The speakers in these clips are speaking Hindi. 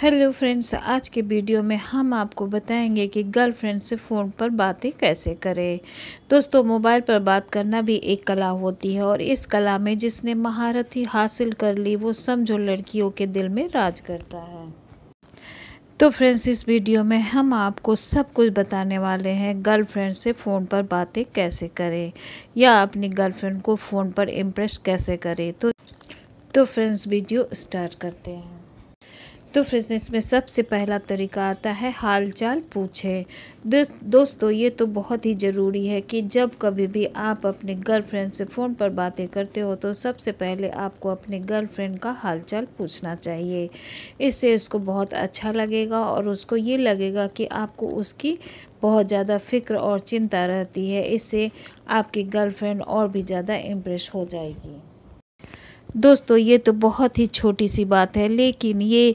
हेलो फ्रेंड्स आज के वीडियो में हम आपको बताएंगे कि गर्लफ्रेंड से फ़ोन पर बातें कैसे करें दोस्तों मोबाइल पर बात करना भी एक कला होती है और इस कला में जिसने महारत ही हासिल कर ली वो समझो लड़कियों के दिल में राज करता है तो फ्रेंड्स इस वीडियो में हम आपको सब कुछ बताने वाले हैं गर्लफ्रेंड से फ़ोन पर बातें कैसे करें या अपनी गर्लफ्रेंड को फ़ोन पर इम्प्रेस कैसे करें तो, तो फ्रेंड्स वीडियो स्टार्ट करते हैं तो फ्रेंड्स इसमें सबसे पहला तरीका आता है हालचाल पूछे दोस्तों ये तो बहुत ही ज़रूरी है कि जब कभी भी आप अपने गर्लफ्रेंड से फ़ोन पर बातें करते हो तो सबसे पहले आपको अपने गर्लफ्रेंड का हालचाल पूछना चाहिए इससे उसको बहुत अच्छा लगेगा और उसको ये लगेगा कि आपको उसकी बहुत ज़्यादा फ़िक्र और चिंता रहती है इससे आपकी गर्लफ्रेंड और भी ज़्यादा इम्प्रेस हो जाएगी दोस्तों ये तो बहुत ही छोटी सी बात है लेकिन ये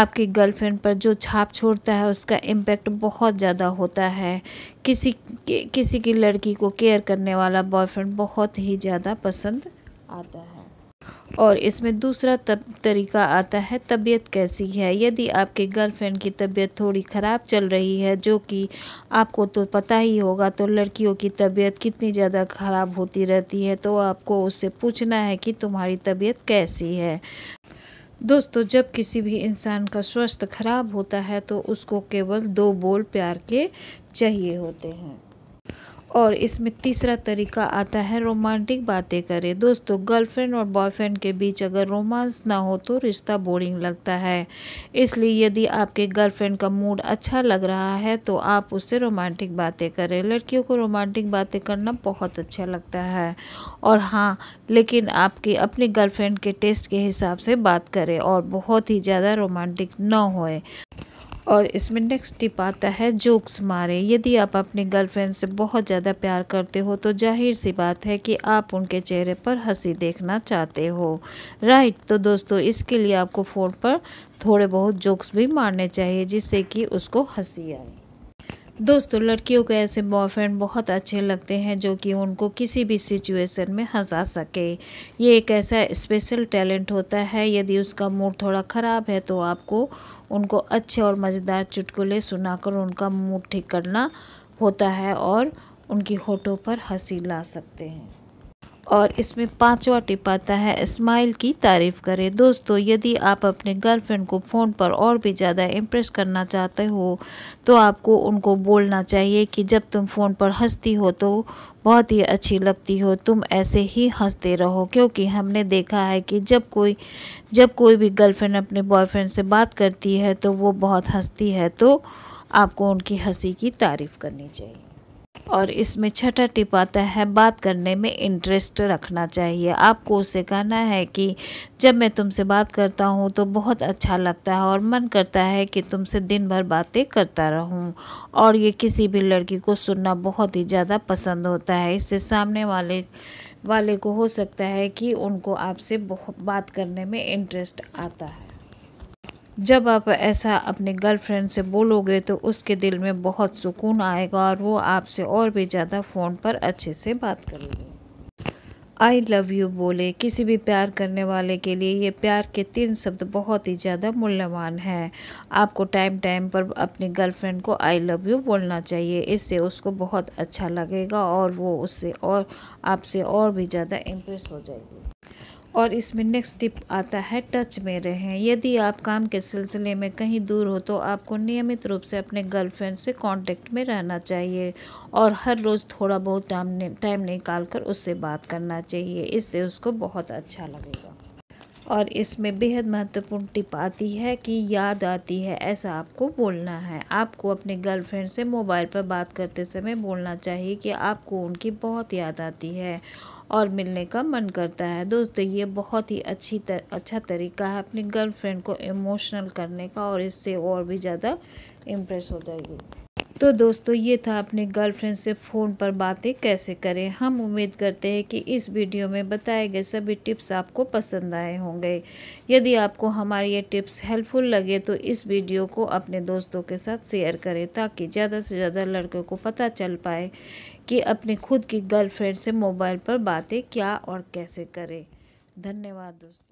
आपके गर्लफ्रेंड पर जो छाप छोड़ता है उसका इम्पैक्ट बहुत ज़्यादा होता है किसी किसी की लड़की को केयर करने वाला बॉयफ्रेंड बहुत ही ज़्यादा पसंद आता है और इसमें दूसरा तब तरीका आता है तबीयत कैसी है यदि आपके गर्लफ्रेंड की तबीयत थोड़ी ख़राब चल रही है जो कि आपको तो पता ही होगा तो लड़कियों की तबीयत कितनी ज़्यादा ख़राब होती रहती है तो आपको उससे पूछना है कि तुम्हारी तबीयत कैसी है दोस्तों जब किसी भी इंसान का स्वास्थ्य खराब होता है तो उसको केवल दो बोल प्यार के चाहिए होते हैं और इसमें तीसरा तरीका आता है रोमांटिक बातें करें दोस्तों गर्लफ्रेंड और बॉयफ्रेंड के बीच अगर रोमांस ना हो तो रिश्ता बोरिंग लगता है इसलिए यदि आपके गर्लफ्रेंड का मूड अच्छा लग रहा है तो आप उससे रोमांटिक बातें करें लड़कियों को रोमांटिक बातें करना बहुत अच्छा लगता है और हाँ लेकिन आपकी अपनी गर्लफ्रेंड के टेस्ट के हिसाब से बात करें और बहुत ही ज़्यादा रोमांटिक ना होए और इसमें नेक्स्ट टिप आता है जोक्स मारे यदि आप अपने गर्लफ्रेंड से बहुत ज़्यादा प्यार करते हो तो जाहिर सी बात है कि आप उनके चेहरे पर हंसी देखना चाहते हो राइट तो दोस्तों इसके लिए आपको फ़ोन पर थोड़े बहुत जोक्स भी मारने चाहिए जिससे कि उसको हंसी आए दोस्तों लड़कियों के ऐसे बॉयफ्रेंड बहुत अच्छे लगते हैं जो कि उनको किसी भी सिचुएशन में हंसा सके ये एक ऐसा स्पेशल टैलेंट होता है यदि उसका मूड थोड़ा ख़राब है तो आपको उनको अच्छे और मज़ेदार चुटकुले सुनाकर उनका मूड ठीक करना होता है और उनकी होठों पर हंसी ला सकते हैं और इसमें पांचवा टिप आता है स्माइल की तारीफ़ करें दोस्तों यदि आप अपने गर्लफ्रेंड को फ़ोन पर और भी ज़्यादा इम्प्रेस करना चाहते हो तो आपको उनको बोलना चाहिए कि जब तुम फ़ोन पर हंसती हो तो बहुत ही अच्छी लगती हो तुम ऐसे ही हंसते रहो क्योंकि हमने देखा है कि जब कोई जब कोई भी गर्लफ्रेंड अपने बॉयफ्रेंड से बात करती है तो वो बहुत हंसती है तो आपको उनकी हंसी की तारीफ़ करनी चाहिए और इसमें छठा टिप आता है बात करने में इंटरेस्ट रखना चाहिए आपको उसे कहना है कि जब मैं तुमसे बात करता हूँ तो बहुत अच्छा लगता है और मन करता है कि तुमसे दिन भर बातें करता रहूँ और ये किसी भी लड़की को सुनना बहुत ही ज़्यादा पसंद होता है इससे सामने वाले वाले को हो सकता है कि उनको आपसे बहुत बात करने में इंटरेस्ट आता है जब आप ऐसा अपने गर्लफ्रेंड से बोलोगे तो उसके दिल में बहुत सुकून आएगा और वो आपसे और भी ज़्यादा फ़ोन पर अच्छे से बात करेगी आई लव यू बोले किसी भी प्यार करने वाले के लिए ये प्यार के तीन शब्द बहुत ही ज़्यादा मूल्यवान हैं आपको टाइम टाइम पर अपनी गर्लफ्रेंड को आई लव यू बोलना चाहिए इससे उसको बहुत अच्छा लगेगा और वो उससे और आपसे और भी ज़्यादा इम्प्रेस हो जाएगी और इसमें नेक्स्ट टिप आता है टच में रहें यदि आप काम के सिलसिले में कहीं दूर हो तो आपको नियमित रूप से अपने गर्लफ्रेंड से कांटेक्ट में रहना चाहिए और हर रोज़ थोड़ा बहुत टाइम टाइम निकाल कर उससे बात करना चाहिए इससे उसको बहुत अच्छा लगेगा और इसमें बेहद महत्वपूर्ण टिप आती है कि याद आती है ऐसा आपको बोलना है आपको अपने गर्लफ्रेंड से मोबाइल पर बात करते समय बोलना चाहिए कि आपको उनकी बहुत याद आती है और मिलने का मन करता है दोस्तों ये बहुत ही अच्छी तर, अच्छा तरीका है अपनी गर्लफ्रेंड को इमोशनल करने का और इससे और भी ज़्यादा इम्प्रेस हो जाएगी तो दोस्तों ये था अपने गर्लफ्रेंड से फ़ोन पर बातें कैसे करें हम उम्मीद करते हैं कि इस वीडियो में बताए गए सभी टिप्स आपको पसंद आए होंगे यदि आपको हमारे ये टिप्स हेल्पफुल लगे तो इस वीडियो को अपने दोस्तों के साथ शेयर करें ताकि ज़्यादा से ज़्यादा लड़कों को पता चल पाए कि अपने खुद की गर्लफ्रेंड से मोबाइल पर बातें क्या और कैसे करें धन्यवाद दोस्तों